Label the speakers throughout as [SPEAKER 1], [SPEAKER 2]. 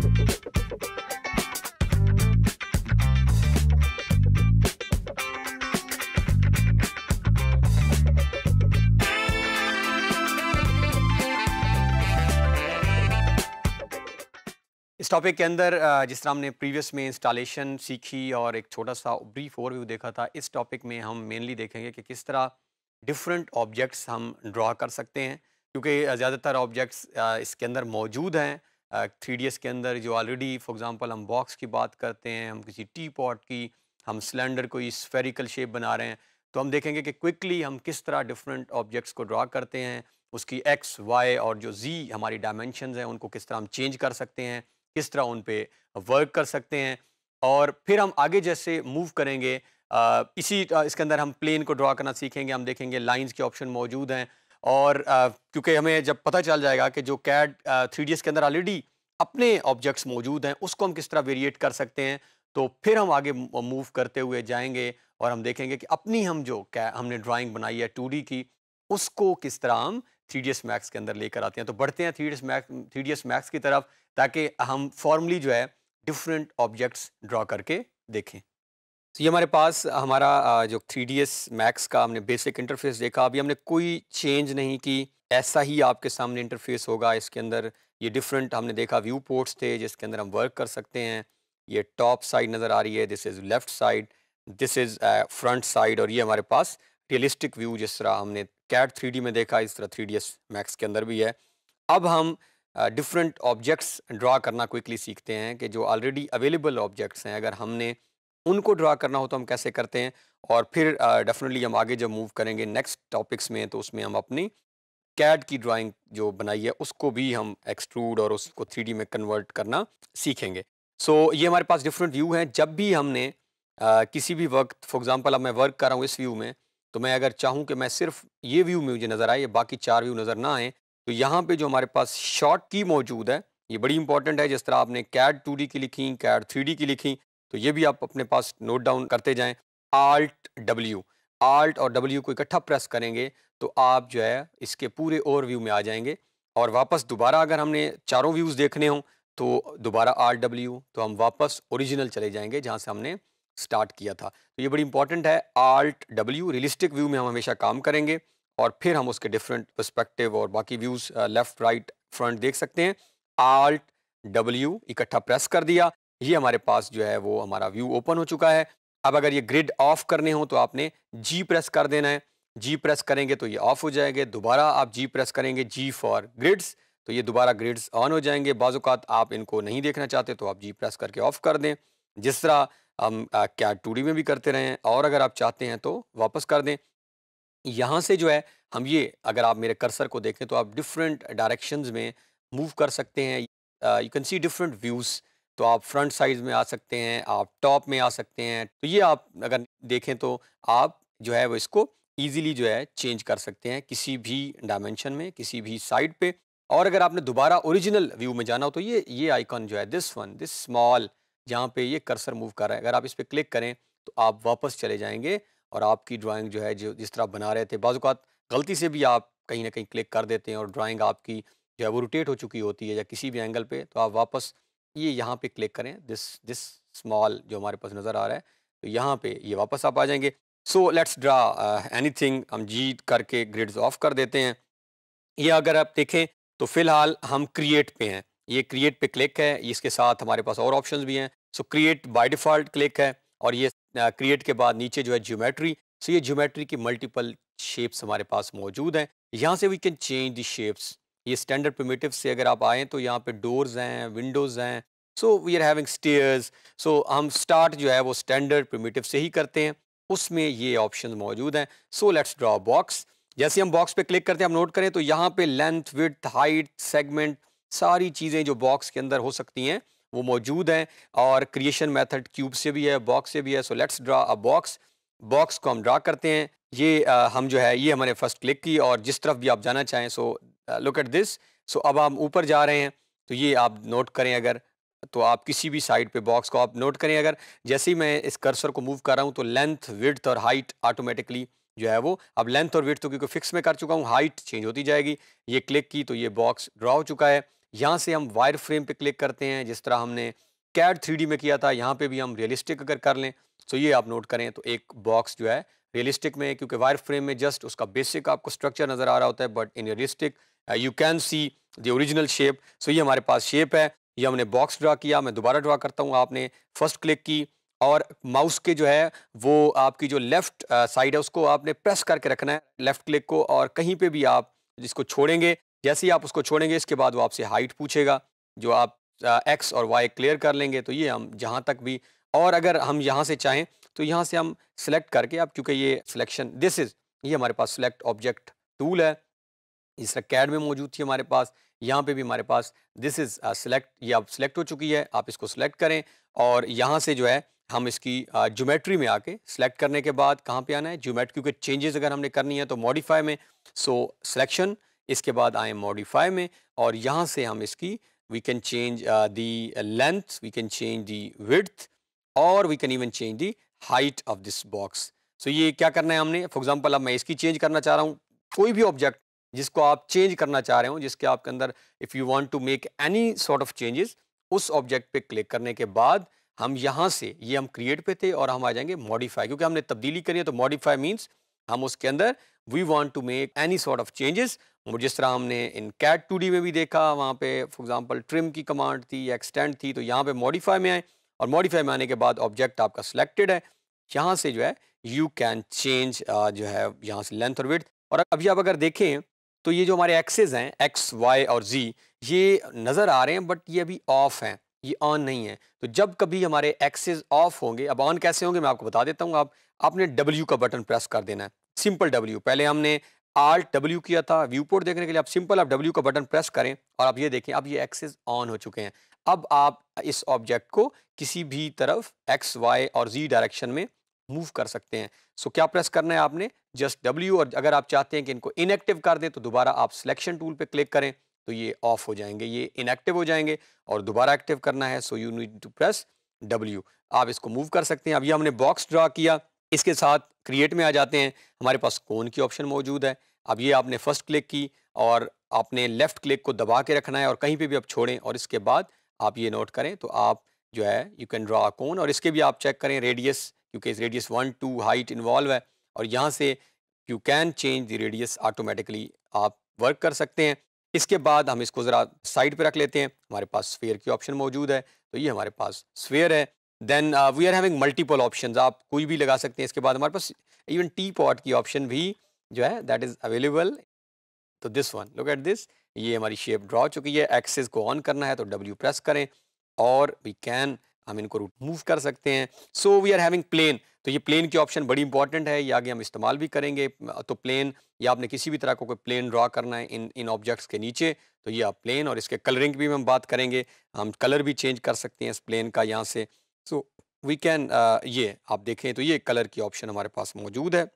[SPEAKER 1] इस टॉपिक के अंदर जिस तरह हमने प्रीवियस में इंस्टॉलेशन सीखी और एक छोटा सा ब्रीफ ओवरव्यू देखा था इस टॉपिक में हम मेनली देखेंगे कि किस तरह डिफरेंट ऑब्जेक्ट्स हम ड्रा कर सकते हैं क्योंकि ज़्यादातर ऑब्जेक्ट्स इसके अंदर मौजूद हैं थ्री uh, के अंदर जो ऑलरेडी फॉर एग्जांपल हम बॉक्स की बात करते हैं हम किसी टी पॉट की हम सिलेंडर को स्फेरिकल शेप बना रहे हैं तो हम देखेंगे कि क्विकली हम किस तरह डिफरेंट ऑब्जेक्ट्स को ड्रा करते हैं उसकी एक्स वाई और जो जी हमारी डायमेंशन हैं उनको किस तरह हम चेंज कर सकते हैं किस तरह उन पर वर्क कर सकते हैं और फिर हम आगे जैसे मूव करेंगे आ, इसी इसके अंदर हम प्लेन को ड्रा करना सीखेंगे हम देखेंगे लाइंस के ऑप्शन मौजूद हैं और क्योंकि हमें जब पता चल जाएगा कि जो कैड थ्री के अंदर ऑलरेडी अपने ऑब्जेक्ट्स मौजूद हैं उसको हम किस तरह वेरिएट कर सकते हैं तो फिर हम आगे मूव करते हुए जाएंगे और हम देखेंगे कि अपनी हम जो कै हमने ड्राइंग बनाई है टू की उसको किस तरह हम थ्री डी मैक्स के अंदर लेकर आते हैं तो बढ़ते हैं three D max three D max की तरफ ताकि हम फॉर्मली जो है डिफरेंट ऑब्जेक्ट्स ड्रा करके देखें तो ये हमारे पास हमारा जो थ्री डी एस मैक्स का हमने बेसिक इंटरफेस देखा अभी हमने कोई चेंज नहीं की ऐसा ही आपके सामने इंटरफेस होगा इसके अंदर ये डिफरेंट हमने देखा व्यू पोर्ट्स थे जिसके अंदर हम वर्क कर सकते हैं ये टॉप साइड नज़र आ रही है this is left side this is front side और ये हमारे पास रियलिस्टिक व्यू जिस तरह हमने कैट थ्री में देखा इस तरह थ्री डी मैक्स के अंदर भी है अब हम डिफरेंट ऑब्जेक्ट्स ड्रा करना क्विकली सीखते हैं कि जो ऑलरेडी अवेलेबल ऑब्जेक्ट्स हैं अगर हमने उनको ड्रा करना हो तो हम कैसे करते हैं और फिर डेफिनेटली हम आगे जब मूव करेंगे नेक्स्ट टॉपिक्स में तो उसमें हम अपनी कैड की ड्राइंग जो बनाई है उसको भी हम एक्सट्रूड और उसको थ्री में कन्वर्ट करना सीखेंगे सो so, ये हमारे पास डिफरेंट व्यू हैं जब भी हमने आ, किसी भी वक्त फॉर एग्जांपल अब मैं वर्क कर रहा हूँ इस व्यू में तो मैं अगर चाहूँ कि मैं सिर्फ ये व्यू में मुझे नज़र आए बाकी चार व्यू नज़र ना आए तो यहाँ पे जो हमारे पास शॉर्ट की मौजूद है ये बड़ी इंपॉर्टेंट है जिस तरह आपने कैड टू की लिखी कैड थ्री की लिखी तो ये भी आप अपने पास नोट डाउन करते जाएं आल्ट डब्ल्यू आल्ट और डब्ल्यू को इकट्ठा प्रेस करेंगे तो आप जो है इसके पूरे ओवरव्यू में आ जाएंगे और वापस दोबारा अगर हमने चारों व्यूज़ देखने हों तो दोबारा आर डब्ल्यू तो हम वापस ओरिजिनल चले जाएंगे जहाँ से हमने स्टार्ट किया था तो ये बड़ी इंपॉर्टेंट है आल्ट डब्ल्यू रियलिस्टिक व्यू में हम हमेशा काम करेंगे और फिर हम उसके डिफरेंट परस्पेक्टिव और बाकी व्यूज़ लेफ़्ट राइट फ्रंट देख सकते हैं आल्ट डब्ल्यू इकट्ठा प्रेस कर दिया ये हमारे पास जो है वो हमारा व्यू ओपन हो चुका है अब अगर ये ग्रिड ऑफ करने हो तो आपने जी प्रेस कर देना है जी प्रेस करेंगे तो ये ऑफ हो जाएंगे दोबारा आप जी प्रेस करेंगे जी फॉर ग्रिड्स तो ये दोबारा ग्रिड्स ऑन हो जाएंगे बाज़ात आप इनको नहीं देखना चाहते तो आप जी प्रेस करके ऑफ कर दें जिस तरह हम क्या टू में भी करते रहें और अगर आप चाहते हैं तो वापस कर दें यहाँ से जो है हम ये अगर आप मेरे कर्सर को देखें तो आप डिफरेंट डायरेक्शंस में मूव कर सकते हैं you can see different views तो आप फ्रंट साइज में आ सकते हैं आप टॉप में आ सकते हैं तो ये आप अगर देखें तो आप जो है वो इसको ईजिली जो है चेंज कर सकते हैं किसी भी डायमेंशन में किसी भी साइड पर और अगर आपने दोबारा ओरिजिनल व्यू में जाना हो तो ये ये आइकॉन जो है दिस वन दिस स्मॉल जहाँ पे ये कर्सर मूव कर रहा है अगर आप इस पर क्लिक करें तो आप वापस चले जाएंगे और आपकी ड्राइंग जो है जो जिस तरह बना रहे थे बाजूकात गलती से भी आप कहीं ना कहीं क्लिक कर देते हैं और ड्राइंग आपकी जो है वो रोटेट हो चुकी होती है या किसी भी एंगल पे तो आप वापस ये यहाँ पे क्लिक करें दिस दिस स्मॉल जो हमारे पास नज़र आ रहा है तो यहाँ पे ये वापस आप आ जाएंगे सो लेट्स ड्रा एनीथिंग हम जी करके ग्रिड्स ऑफ कर देते हैं ये अगर आप देखें तो फ़िलहाल हम क्रिएट पे हैं ये क्रिएट पे क्लिक है इसके साथ हमारे पास और ऑप्शंस भी हैं so create by default click है और ये क्रिएट uh, के बाद नीचे जो है ज्योमेट्री सो so ये ज्योमेट्री की मल्टीपल शेप्स हमारे पास मौजूद हैं यहाँ से we can change the shapes ये स्टैंडर्ड प्रमेटिव से अगर आप आएँ तो यहाँ पर डोर्स हैं विंडोज़ हैं so we are having stairs so हम स्टार्ट जो है वो स्टैंडर्ड प्रमेटिव से ही करते हैं उसमें ये ऑप्शन मौजूद हैं सो लेट्स ड्रा बॉक्स जैसे हम बॉक्स पे क्लिक करते हैं हम नोट करें तो यहाँ पे लेंथ विथ हाइट सेगमेंट सारी चीज़ें जो बॉक्स के अंदर हो सकती हैं वो मौजूद हैं और क्रिएशन मेथड क्यूब से भी है बॉक्स से भी है so let's draw a box box को हम ड्रा करते हैं ये आ, हम जो है ये हमने फर्स्ट क्लिक की और जिस तरफ भी आप जाना चाहें so look at this so अब हम ऊपर जा रहे हैं तो ये आप नोट करें अगर तो आप किसी भी साइड पे बॉक्स को आप नोट करें अगर जैसे ही मैं इस कर्सर को मूव कर रहा हूँ तो लेंथ विड्थ और हाइट ऑटोमेटिकली जो है वो अब लेंथ और विड्थ तो क्योंकि फिक्स में कर चुका हूँ हाइट चेंज होती जाएगी ये क्लिक की तो ये बॉक्स ड्रा हो चुका है यहाँ से हम वायर फ्रेम पर क्लिक करते हैं जिस तरह हमने कैड थ्री में किया था यहाँ पर भी हम रियलिस्टिक अगर कर लें तो ये आप नोट करें तो एक बॉक्स जो है रियलिस्टिक में क्योंकि वायर फ्रेम में जस्ट उसका बेसिक आपको स्ट्रक्चर नज़र आ रहा होता है but in realistic you can see the original shape so ये हमारे पास शेप है ये हमने बॉक्स ड्रा किया मैं दोबारा ड्रा करता हूँ आपने फर्स्ट क्लिक की और माउस के जो है वो आपकी जो लेफ़्ट साइड uh, है उसको आपने प्रेस करके रखना है लेफ़्ट क्लिक को और कहीं पे भी आप जिसको छोड़ेंगे जैसे ही आप उसको छोड़ेंगे इसके बाद वो आपसे हाइट पूछेगा जो आप एक्स uh, और वाई क्लियर कर लेंगे तो ये हम जहाँ तक भी और अगर हम यहाँ से चाहें तो यहाँ से हम सिलेक्ट करके आप क्योंकि ये सिलेक्शन दिस इज़ ये हमारे पास सिलेक्ट ऑब्जेक्ट टूल है इस कैड में मौजूद थी हमारे पास यहाँ पे भी हमारे पास दिस इज़ सेलेक्ट ये अब सेलेक्ट हो चुकी है आप इसको सेलेक्ट करें और यहाँ से जो है हम इसकी ज्योमेट्री uh, में आके सेलेक्ट करने के बाद कहाँ पे आना है ज्योमेट्री के चेंजेस अगर हमने करनी है तो मॉडिफाई में सो सिलेक्शन इसके बाद आए मॉडिफाई में और यहाँ से हम इसकी we can change the length we can change the width और we can even change the height of this box so ये क्या करना है हमने फॉर एग्जाम्पल अब मैं इसकी चेंज करना चाह रहा हूँ कोई भी ऑब्जेक्ट जिसको आप चेंज करना चाह रहे हो जिसके आपके अंदर if you want to make any sort of changes उस ऑब्जेक्ट पे क्लिक करने के बाद हम यहाँ से ये हम क्रिएट पे थे और हम आ जाएंगे मॉडिफाई क्योंकि हमने तब्दीली करी है तो मॉडिफाई मीन्स हम उसके अंदर we want to make any sort of changes जिस तरह हमने इन कैट टू में भी देखा वहाँ पे फॉर एग्जांपल ट्रिम की कमांड थी या एक्सटेंड थी तो यहाँ पे मॉडिफाई में आए और मॉडिफाई में आने के बाद ऑब्जेक्ट आपका सिलेक्टेड है यहाँ से जो है यू कैन चेंज जो है यहाँ से लेंथ और विथ और अभी आप अगर देखें तो ये जो हमारे एक्सेज हैं एक्स वाई और जी ये नज़र आ रहे हैं बट ये अभी ऑफ़ हैं ये ऑन नहीं है तो जब कभी हमारे एक्सेज ऑफ होंगे अब ऑन कैसे होंगे मैं आपको बता देता हूँ आप आपने डब्ल्यू का बटन प्रेस कर देना है सिंपल डब्ल्यू पहले हमने आल्ट डब्ल्यू किया था व्यूपोर्ट देखने के लिए आप सिंपल आप डब्ल्यू का बटन प्रेस करें और आप ये देखें अब ये एक्सेज ऑन हो चुके हैं अब आप इस ऑब्जेक्ट को किसी भी तरफ एक्स वाई और जी डायरेक्शन में मूव कर सकते हैं सो so, क्या प्रेस करना है आपने जस्ट डब्ल्यू और अगर आप चाहते हैं कि इनको इनएक्टिव कर दें तो दोबारा आप सिलेक्शन टूल पे क्लिक करें तो ये ऑफ हो जाएंगे ये इनएक्टिव हो जाएंगे और दोबारा एक्टिव करना है so you need to press W आप इसको मूव कर सकते हैं अब ये हमने बॉक्स ड्रा किया इसके साथ क्रिएट में आ जाते हैं हमारे पास कौन की ऑप्शन मौजूद है अब ये आपने फर्स्ट क्लिक की और आपने लेफ़्ट क्लिक को दबा के रखना है और कहीं पे भी आप छोड़ें और इसके बाद आप ये नोट करें तो आप जो है यू कैन ड्रा कौन और इसके भी आप चेक करें रेडियस क्योंकि इस radius one two height involve है और यहाँ से you can change the radius automatically आप वर्क कर सकते हैं इसके बाद हम इसको ज़रा साइड पर रख लेते हैं हमारे पास स्वेयर की ऑप्शन मौजूद है तो ये हमारे पास स्वेयर है then we are having multiple option आप कोई भी लगा सकते हैं इसके बाद हमारे पास इवन टी पॉट की ऑप्शन भी जो है दैट इज़ अवेलेबल तो this one look at this ये हमारी शेप ड्रॉ चुकी है एक्सेस को ऑन करना है तो डब्ल्यू प्रेस करें और वी कैन हम इनको रूट मूव कर सकते हैं so we are having plane तो ये प्लेन की ऑप्शन बड़ी इंपॉर्टेंट है ये आगे हम इस्तेमाल भी करेंगे तो प्लेन या आपने किसी भी तरह का को कोई प्लेन ड्रा करना है इन इन ऑब्जेक्ट्स के नीचे तो ये आप प्लेन और इसके कलरिंग भी हम बात करेंगे हम कलर भी चेंज कर सकते हैं इस प्लेन का यहाँ से सो वी कैन ये आप देखें तो ये कलर की ऑप्शन हमारे पास मौजूद है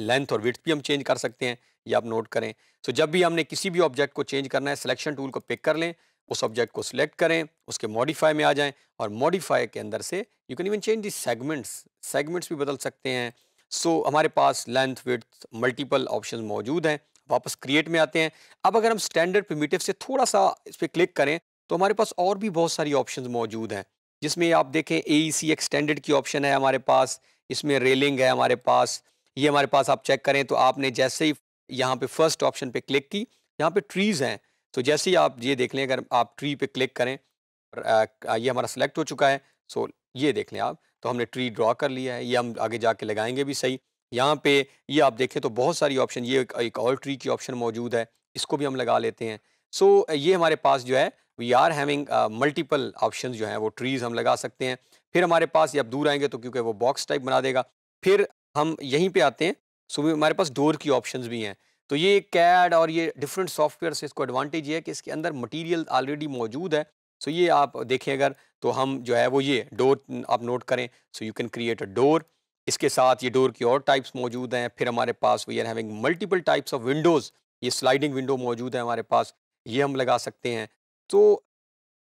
[SPEAKER 1] लेंथ और विथ भी हम चेंज कर सकते हैं ये आप नोट करें सो so, जब भी हमने किसी भी ऑब्जेक्ट को चेंज करना है सिलेक्शन टूल को पिक कर लें उस ऑब्जेक्ट को सिलेक्ट करें उसके मॉडिफाई में आ जाएं और मॉडिफाई के अंदर से you can even change the segments segments भी बदल सकते हैं सो so, हमारे पास लेंथ विथ मल्टीपल ऑप्शन मौजूद हैं वापस क्रिएट में आते हैं अब अगर हम स्टैंडर्ड प्रिमिटिव से थोड़ा सा इस पर क्लिक करें तो हमारे पास और भी बहुत सारी ऑप्शन मौजूद हैं जिसमें आप देखें ए सी एक्सटेंडेड की ऑप्शन है हमारे पास इसमें रेलिंग है हमारे पास ये हमारे पास आप चेक करें तो आपने जैसे ही यहाँ पे फर्स्ट ऑप्शन पे क्लिक की यहाँ पे ट्रीज़ हैं तो जैसे ही आप ये देख लें अगर आप ट्री पे क्लिक करें ये हमारा सेलेक्ट हो चुका है सो ये देख लें आप तो हमने ट्री ड्रॉ कर लिया है ये हम आगे जाके लगाएंगे भी सही यहाँ पे ये आप देखें तो बहुत सारी ऑप्शन ये एक और ट्री की ऑप्शन मौजूद है इसको भी हम लगा लेते हैं सो so, ये हमारे पास जो है we are having multiple option जो हैं वो ट्रीज़ हम लगा सकते हैं फिर हमारे पास ये आप दूर आएंगे तो क्योंकि वो बॉक्स टाइप बना देगा फिर हम यहीं पर आते हैं सो so, हमारे पास डोर की ऑप्शन भी हैं तो ये कैड और ये डिफरेंट सॉफ्टवेयर से इसको एडवांटेज ये है कि इसके अंदर मटेरियल ऑलरेडी मौजूद है सो ये आप देखें अगर तो हम जो है वो ये डोर आप नोट करें so you can create a door इसके साथ ये डोर की और टाइप्स मौजूद हैं फिर हमारे पास we are having multiple types of windows ये स्लाइडिंग विंडो मौजूद है हमारे पास ये हम लगा सकते हैं तो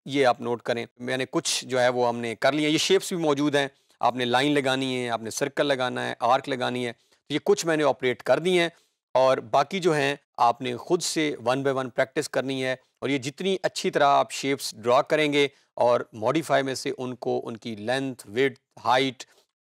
[SPEAKER 1] ये आप नोट करें मैंने कुछ जो है वो हमने कर लिया ये शेप्स भी मौजूद हैं आपने लाइन लगानी है आपने सर्कल लगाना है आर्क लगानी है तो ये कुछ मैंने ऑपरेट कर दिए हैं और बाकी जो हैं आपने ख़ुद से वन बाय वन प्रैक्टिस करनी है और ये जितनी अच्छी तरह आप शेप्स ड्रा करेंगे और मॉडिफाई में से उनको उनकी लेंथ वेट हाइट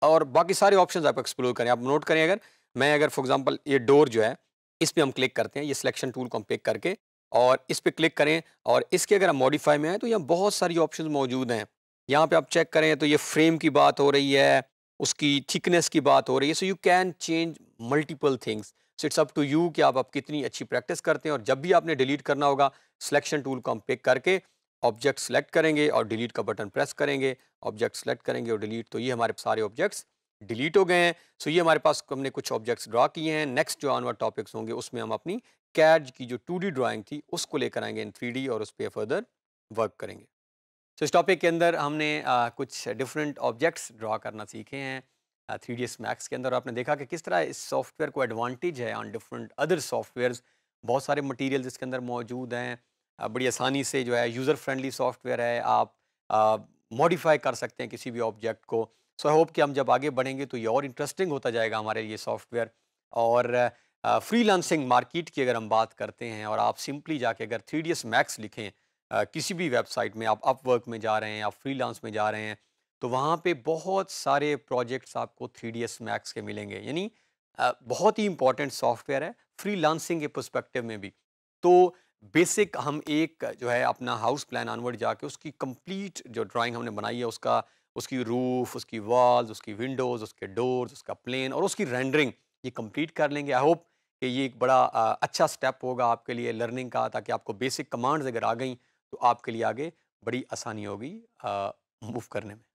[SPEAKER 1] और बाकी सारे ऑप्शंस आप एक्सप्लोर करें आप नोट करें अगर मैं अगर फॉर एग्जांपल ये डोर जो है इस पर हम क्लिक करते हैं ये सिलेक्शन टूल को हम पिक करके और इस पर क्लिक करें और इसके अगर हम मॉडिफाई में आए तो यहाँ बहुत सारी ऑप्शन मौजूद हैं यहाँ पर आप चेक करें तो ये फ्रेम की बात हो रही है उसकी थिकनेस की बात हो रही है so you can change multiple things so it's up to you कि आप आप कितनी अच्छी प्रैक्टिस करते हैं और जब भी आपने डिलीट करना होगा सिलेक्शन टूल को हम पिक करके ऑब्जेक्ट सेलेक्ट करेंगे और डिलीट का बटन प्रेस करेंगे ऑब्जेक्ट सेलेक्ट करेंगे और डिलीट तो ये हमारे सारे ऑब्जेक्ट्स डिलीट हो गए हैं सो ये हमारे पास हमने कुछ ऑब्जेक्ट्स ड्रा किए हैं नेक्स्ट जो आनवर टॉपिक्स होंगे उसमें हम अपनी कैज की जो टू डी ड्राॅइंग थी उसको लेकर आएंगे इन थ्री और उस पर फर्दर वर्क करेंगे सो so, इस टॉपिक के अंदर हमने आ, कुछ डिफरेंट ऑब्जेक्ट्स ड्रा करना सीखे हैं थ्री डी मैक्स के अंदर आपने देखा कि किस तरह इस सॉफ्टवेयर को एडवांटेज है ऑन डिफरेंट अदर सॉफ्टवेयर्स बहुत सारे मटीरियल इसके अंदर मौजूद हैं uh, बड़ी आसानी से जो है यूज़र फ्रेंडली सॉफ्टवेयर है आप मॉडिफाई uh, कर सकते हैं किसी भी ऑब्जेक्ट को सो आई होप कि हम जब आगे बढ़ेंगे तो ये और इंटरेस्टिंग होता जाएगा हमारे ये सॉफ्टवेयर और फ्री लांसिंग मार्केट की अगर हम बात करते हैं और आप सिंपली जाके अगर थ्री डी मैक्स लिखें आ, uh, किसी भी वेबसाइट में आप अपवर्क में जा रहे हैं आप फ्री में जा रहे हैं तो वहाँ पे बहुत सारे प्रोजेक्ट्स आपको थ्री डी एस मैक्स के मिलेंगे यानी बहुत ही इंपॉर्टेंट सॉफ्टवेयर है फ्री लांसिंग के परस्पेक्टिव में भी तो बेसिक हम एक जो है अपना हाउस प्लान आनवर्ड जाके उसकी कंप्लीट जो ड्राइंग हमने बनाई है उसका उसकी रूफ उसकी वॉल्स उसकी विंडोज़ उसके डोर्स उसका प्लेन और उसकी रेंडरिंग ये कंप्लीट कर लेंगे आई होप कि ये एक बड़ा आ, अच्छा स्टेप होगा आपके लिए लर्निंग का ताकि आपको बेसिक कमांड्स अगर आ गई तो आपके लिए आगे बड़ी आसानी होगी मूव करने में